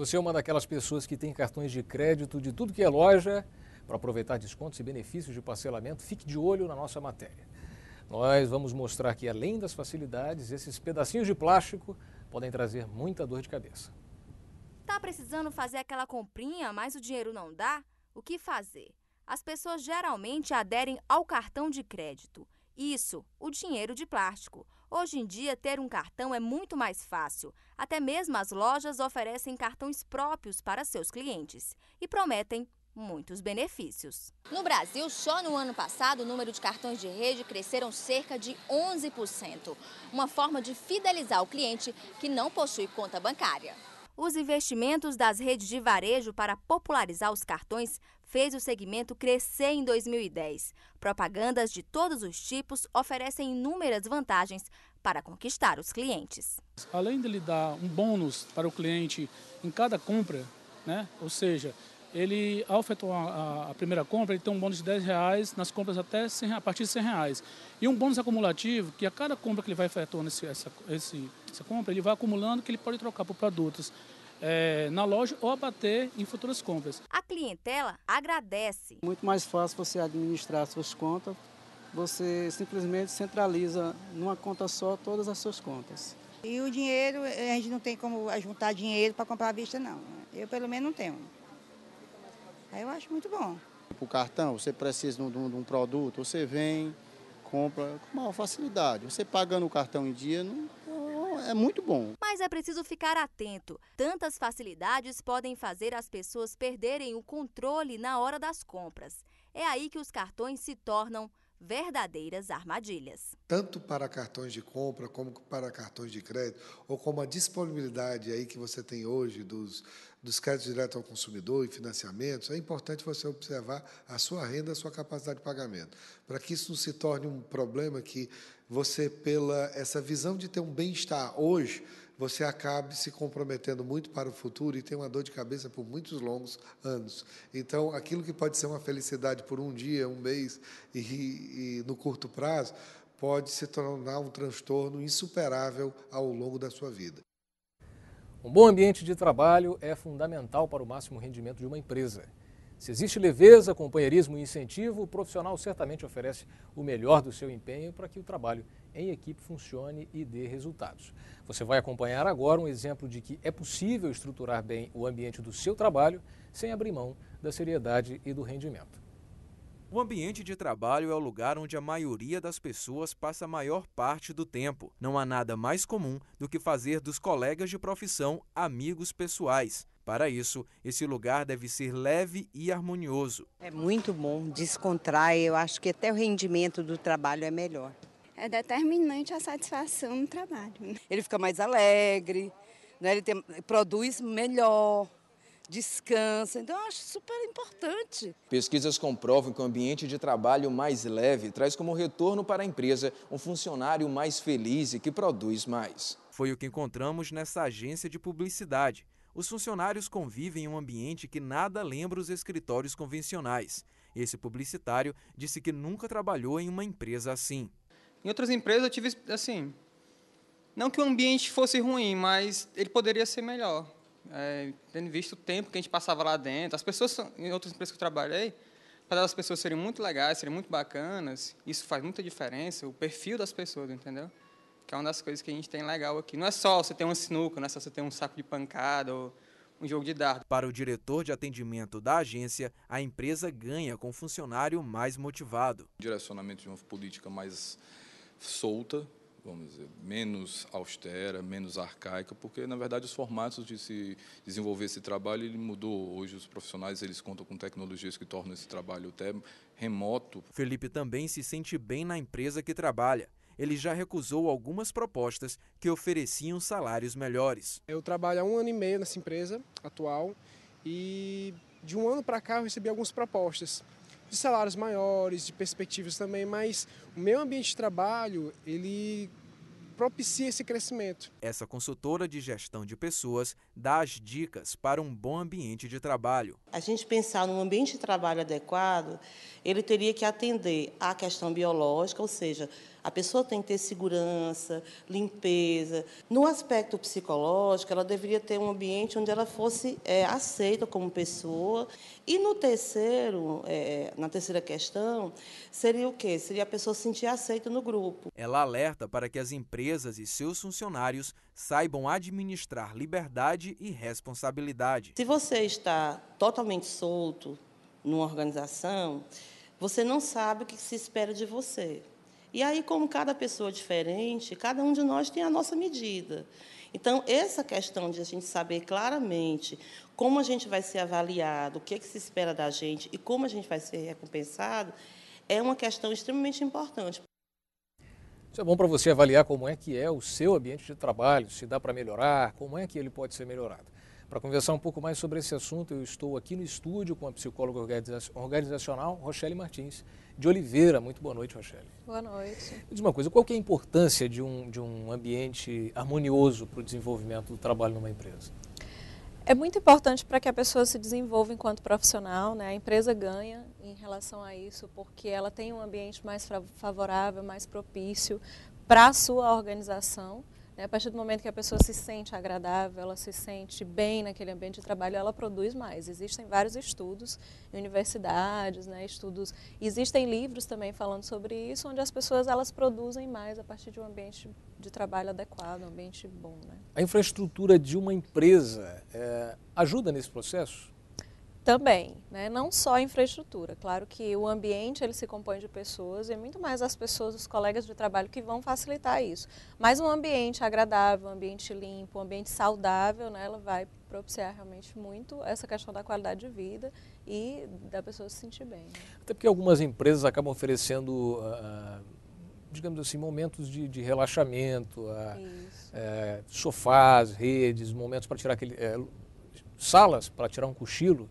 Você é uma daquelas pessoas que tem cartões de crédito de tudo que é loja. Para aproveitar descontos e benefícios de parcelamento, fique de olho na nossa matéria. Nós vamos mostrar que, além das facilidades, esses pedacinhos de plástico podem trazer muita dor de cabeça. Tá precisando fazer aquela comprinha, mas o dinheiro não dá? O que fazer? As pessoas geralmente aderem ao cartão de crédito. Isso, o dinheiro de plástico. Hoje em dia, ter um cartão é muito mais fácil. Até mesmo as lojas oferecem cartões próprios para seus clientes e prometem muitos benefícios. No Brasil, só no ano passado, o número de cartões de rede cresceram cerca de 11%. Uma forma de fidelizar o cliente que não possui conta bancária. Os investimentos das redes de varejo para popularizar os cartões fez o segmento crescer em 2010. Propagandas de todos os tipos oferecem inúmeras vantagens para conquistar os clientes. Além de lhe dar um bônus para o cliente em cada compra, né? ou seja, ele ao efetuar a, primeira compra, ele tem um bônus de 10 reais nas compras até 100, a partir de 100 reais. E um bônus acumulativo, que a cada compra que ele vai efetuando nesse essa, esse, essa compra, ele vai acumulando que ele pode trocar por produtos é, na loja ou abater em futuras compras. A clientela agradece. Muito mais fácil você administrar suas contas, você simplesmente centraliza numa conta só todas as suas contas. E o dinheiro, a gente não tem como juntar dinheiro para comprar à vista, não. Eu, pelo menos, não tenho. Aí eu acho muito bom. O cartão, você precisa de um, de um produto, você vem, compra com maior facilidade. Você pagando o cartão em dia não, é muito bom. Mas é preciso ficar atento. Tantas facilidades podem fazer as pessoas perderem o controle na hora das compras. É aí que os cartões se tornam verdadeiras armadilhas. Tanto para cartões de compra como para cartões de crédito, ou como a disponibilidade aí que você tem hoje dos, dos créditos direto ao consumidor e financiamentos, é importante você observar a sua renda, a sua capacidade de pagamento, para que isso não se torne um problema que você, pela essa visão de ter um bem-estar hoje, você acabe se comprometendo muito para o futuro e tem uma dor de cabeça por muitos longos anos. Então, aquilo que pode ser uma felicidade por um dia, um mês e, e no curto prazo, pode se tornar um transtorno insuperável ao longo da sua vida. Um bom ambiente de trabalho é fundamental para o máximo rendimento de uma empresa. Se existe leveza, companheirismo e incentivo, o profissional certamente oferece o melhor do seu empenho para que o trabalho em equipe funcione e dê resultados. Você vai acompanhar agora um exemplo de que é possível estruturar bem o ambiente do seu trabalho sem abrir mão da seriedade e do rendimento. O ambiente de trabalho é o lugar onde a maioria das pessoas passa a maior parte do tempo. Não há nada mais comum do que fazer dos colegas de profissão amigos pessoais. Para isso, esse lugar deve ser leve e harmonioso. É muito bom, descontrai, eu acho que até o rendimento do trabalho é melhor é determinante a satisfação no trabalho. Né? Ele fica mais alegre, né? ele tem, produz melhor, descansa. Então, eu acho super importante. Pesquisas comprovam que o um ambiente de trabalho mais leve traz como retorno para a empresa um funcionário mais feliz e que produz mais. Foi o que encontramos nessa agência de publicidade. Os funcionários convivem em um ambiente que nada lembra os escritórios convencionais. Esse publicitário disse que nunca trabalhou em uma empresa assim. Em outras empresas eu tive, assim, não que o ambiente fosse ruim, mas ele poderia ser melhor. É, tendo visto o tempo que a gente passava lá dentro, as pessoas, em outras empresas que eu trabalhei, para as pessoas serem muito legais, serem muito bacanas, isso faz muita diferença, o perfil das pessoas, entendeu? Que é uma das coisas que a gente tem legal aqui. Não é só você ter uma sinuca, não é só você ter um saco de pancada ou um jogo de dardo. Para o diretor de atendimento da agência, a empresa ganha com um funcionário mais motivado. Direcionamento de uma política mais solta, vamos dizer, menos austera, menos arcaica, porque na verdade os formatos de se desenvolver esse trabalho ele mudou. Hoje os profissionais eles contam com tecnologias que tornam esse trabalho até remoto. Felipe também se sente bem na empresa que trabalha. Ele já recusou algumas propostas que ofereciam salários melhores. Eu trabalho há um ano e meio nessa empresa atual e de um ano para cá eu recebi algumas propostas de salários maiores, de perspectivas também, mas o meu ambiente de trabalho, ele propicia esse crescimento. Essa consultora de gestão de pessoas dá as dicas para um bom ambiente de trabalho. A gente pensar num ambiente de trabalho adequado, ele teria que atender à questão biológica, ou seja, a pessoa tem que ter segurança, limpeza. No aspecto psicológico, ela deveria ter um ambiente onde ela fosse é, aceita como pessoa. E no terceiro, é, na terceira questão, seria o quê? Seria a pessoa se sentir aceita no grupo. Ela alerta para que as empresas empresas e seus funcionários saibam administrar liberdade e responsabilidade. Se você está totalmente solto numa organização, você não sabe o que se espera de você. E aí, como cada pessoa é diferente, cada um de nós tem a nossa medida. Então, essa questão de a gente saber claramente como a gente vai ser avaliado, o que, é que se espera da gente e como a gente vai ser recompensado, é uma questão extremamente importante. Isso é bom para você avaliar como é que é o seu ambiente de trabalho, se dá para melhorar, como é que ele pode ser melhorado. Para conversar um pouco mais sobre esse assunto, eu estou aqui no estúdio com a psicóloga organizacional Rochelle Martins de Oliveira. Muito boa noite, Rochelle. Boa noite. diz uma coisa, qual é a importância de um, de um ambiente harmonioso para o desenvolvimento do trabalho numa empresa? É muito importante para que a pessoa se desenvolva enquanto profissional, né? A empresa ganha em relação a isso, porque ela tem um ambiente mais favorável, mais propício para a sua organização. Né? A partir do momento que a pessoa se sente agradável, ela se sente bem naquele ambiente de trabalho, ela produz mais. Existem vários estudos em universidades, né? estudos, existem livros também falando sobre isso, onde as pessoas elas produzem mais a partir de um ambiente de trabalho adequado, um ambiente bom. Né? A infraestrutura de uma empresa é, ajuda nesse processo? Também, né? não só a infraestrutura. Claro que o ambiente ele se compõe de pessoas e é muito mais as pessoas, os colegas de trabalho que vão facilitar isso. Mas um ambiente agradável, um ambiente limpo, um ambiente saudável, né? ela vai propiciar realmente muito essa questão da qualidade de vida e da pessoa se sentir bem. Né? Até porque algumas empresas acabam oferecendo, ah, digamos assim, momentos de, de relaxamento, ah, eh, sofás, redes, momentos para tirar aquele... Eh, salas para tirar um cochilo.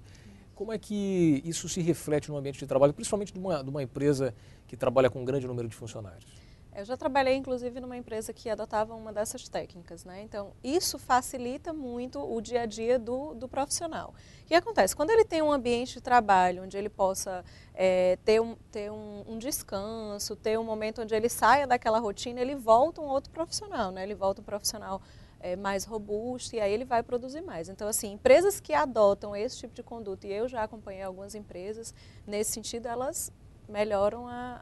Como é que isso se reflete no ambiente de trabalho, principalmente de uma, de uma empresa que trabalha com um grande número de funcionários? Eu já trabalhei, inclusive, numa empresa que adotava uma dessas técnicas, né? Então, isso facilita muito o dia a dia do, do profissional. O que acontece? Quando ele tem um ambiente de trabalho onde ele possa é, ter, um, ter um, um, descanso, ter um momento onde ele saia daquela rotina, ele volta um outro profissional, né? Ele volta um profissional é, mais robusto e aí ele vai produzir mais. Então, assim, empresas que adotam esse tipo de conduta, e eu já acompanhei algumas empresas nesse sentido, elas melhoram a,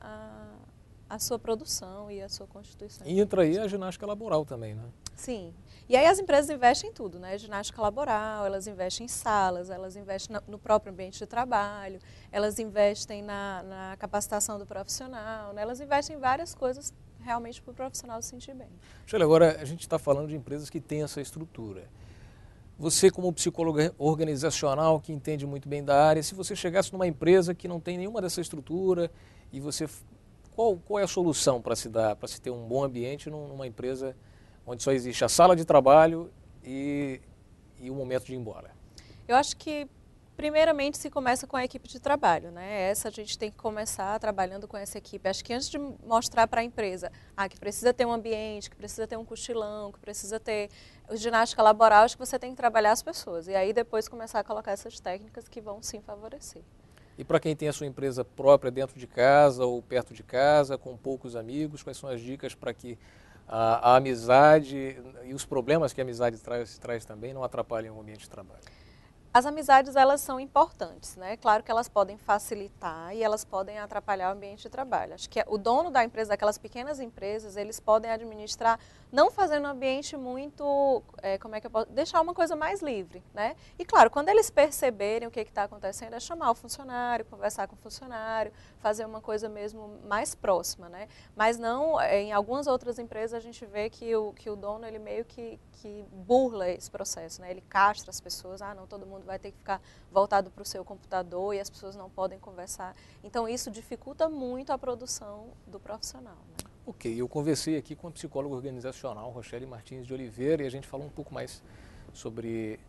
a, a sua produção e a sua constituição. E entra aí a ginástica laboral também, né? Sim. E aí as empresas investem em tudo, né? Ginástica laboral, elas investem em salas, elas investem no próprio ambiente de trabalho, elas investem na, na capacitação do profissional, né? elas investem em várias coisas realmente para o profissional se sentir bem. Sheila, agora a gente está falando de empresas que têm essa estrutura. Você, como psicóloga organizacional que entende muito bem da área, se você chegasse numa empresa que não tem nenhuma dessa estrutura e você. Qual, qual é a solução para se dar, para se ter um bom ambiente numa empresa onde só existe a sala de trabalho e, e o momento de ir embora? Eu acho que Primeiramente, se começa com a equipe de trabalho, né? Essa a gente tem que começar trabalhando com essa equipe. Acho que antes de mostrar para a empresa ah, que precisa ter um ambiente, que precisa ter um cochilão, que precisa ter ginástica laboral, acho que você tem que trabalhar as pessoas. E aí depois começar a colocar essas técnicas que vão sim favorecer. E para quem tem a sua empresa própria dentro de casa ou perto de casa, com poucos amigos, quais são as dicas para que a, a, amizade e os problemas que a amizade traz, traz também não atrapalhem o ambiente de trabalho? As amizades, elas são importantes, né? Claro que elas podem facilitar e elas podem atrapalhar o ambiente de trabalho. Acho que o dono da empresa, daquelas pequenas empresas, eles podem administrar não fazendo um ambiente muito, é, como é que eu posso, deixar uma coisa mais livre, né? E claro, quando eles perceberem o que está acontecendo, é chamar o funcionário, conversar com o funcionário, fazer uma coisa mesmo mais próxima, né? Mas não, é, em algumas outras empresas a gente vê que o, que o dono, ele meio que, que burla esse processo, né? Ele castra as pessoas, ah, não, todo mundo vai ter que ficar voltado para o seu computador e as pessoas não podem conversar. Então, isso dificulta muito a produção do profissional. Né? Ok, eu conversei aqui com a psicóloga organizacional Rochelle Martins de Oliveira e a gente falou um pouco mais sobre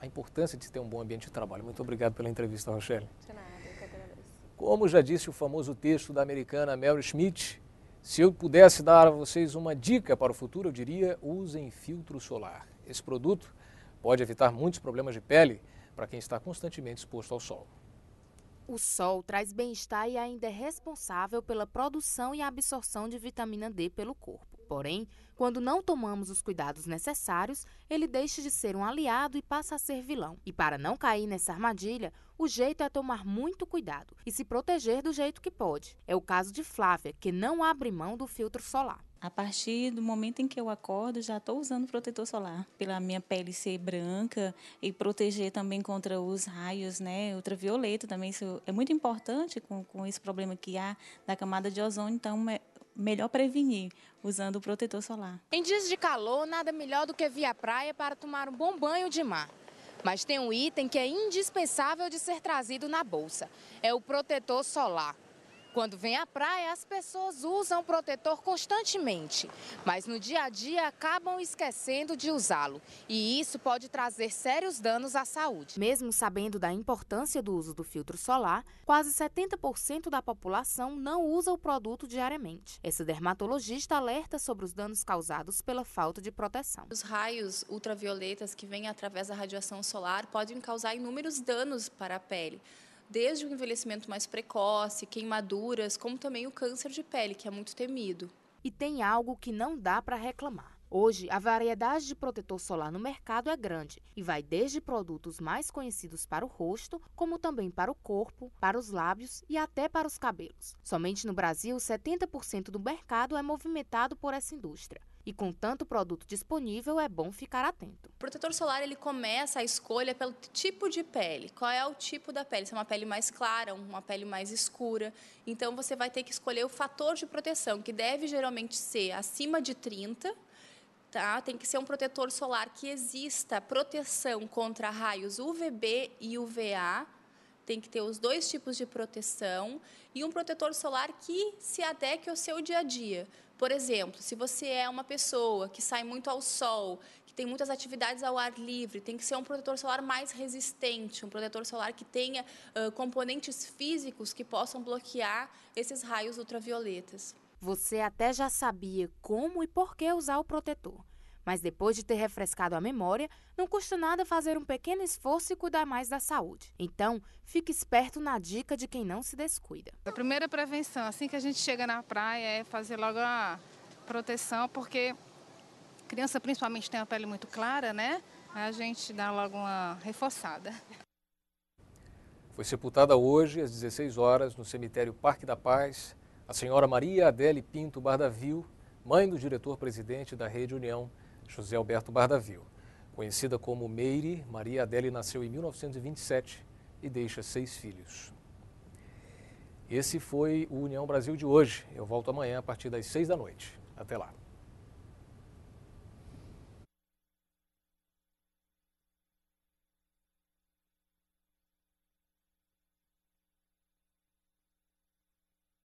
a importância de ter um bom ambiente de trabalho. Muito obrigado pela entrevista, Rochelle. De nada, eu que agradeço. Como já disse o famoso texto da americana Mary Schmidt, se eu pudesse dar a vocês uma dica para o futuro, eu diria: usem filtro solar. Esse produto pode evitar muitos problemas de pele para quem está constantemente exposto ao sol. O sol traz bem-estar e ainda é responsável pela produção e absorção de vitamina D pelo corpo. Porém, quando não tomamos os cuidados necessários, ele deixa de ser um aliado e passa a ser vilão. E para não cair nessa armadilha, o jeito é tomar muito cuidado e se proteger do jeito que pode. É o caso de Flávia, que não abre mão do filtro solar. A partir do momento em que eu acordo, já estou usando protetor solar, pela minha pele ser branca e proteger também contra os raios né, ultravioleta. Também isso é muito importante com, com esse problema que há da camada de ozônio. Então, é melhor prevenir usando o protetor solar. Em dias de calor, nada melhor do que vir à praia para tomar um bom banho de mar. Mas tem um item que é indispensável de ser trazido na bolsa: é o protetor solar. Quando vem à praia, as pessoas usam protetor constantemente, mas no dia a dia acabam esquecendo de usá-lo. E isso pode trazer sérios danos à saúde. Mesmo sabendo da importância do uso do filtro solar, quase 70% da população não usa o produto diariamente. Esse dermatologista alerta sobre os danos causados pela falta de proteção. Os raios ultravioletas que vêm através da radiação solar podem causar inúmeros danos para a pele desde o envelhecimento mais precoce, queimaduras, como também o câncer de pele, que é muito temido. E tem algo que não dá para reclamar. Hoje, a variedade de protetor solar no mercado é grande e vai desde produtos mais conhecidos para o rosto, como também para o corpo, para os lábios e até para os cabelos. Somente no Brasil, 70% do mercado é movimentado por essa indústria. E com tanto produto disponível, é bom ficar atento. O protetor solar ele começa a escolha pelo tipo de pele. Qual é o tipo da pele? Se é uma pele mais clara, uma pele mais escura. Então você vai ter que escolher o fator de proteção, que deve geralmente ser acima de 30. Tá? Tem que ser um protetor solar que exista proteção contra raios UVB e UVA, tem que ter os dois tipos de proteção e um protetor solar que se adeque ao seu dia a dia. Por exemplo, se você é uma pessoa que sai muito ao sol, que tem muitas atividades ao ar livre, tem que ser um protetor solar mais resistente, um protetor solar que tenha uh, componentes físicos que possam bloquear esses raios ultravioletas. Você até já sabia como e por que usar o protetor mas depois de ter refrescado a memória, não custa nada fazer um pequeno esforço e cuidar mais da saúde. Então, fique esperto na dica de quem não se descuida. A primeira prevenção, assim que a gente chega na praia, é fazer logo a proteção, porque criança principalmente tem a pele muito clara, né? A gente dá logo uma reforçada. Foi sepultada hoje, às 16 horas, no cemitério Parque da Paz, a senhora Maria Adele Pinto Bardavil, mãe do diretor-presidente da Rede União, José Alberto Bardavio. Conhecida como Meire, Maria Adele nasceu em 1927 e deixa seis filhos. Esse foi o União Brasil de hoje. Eu volto amanhã a partir das seis da noite. Até lá.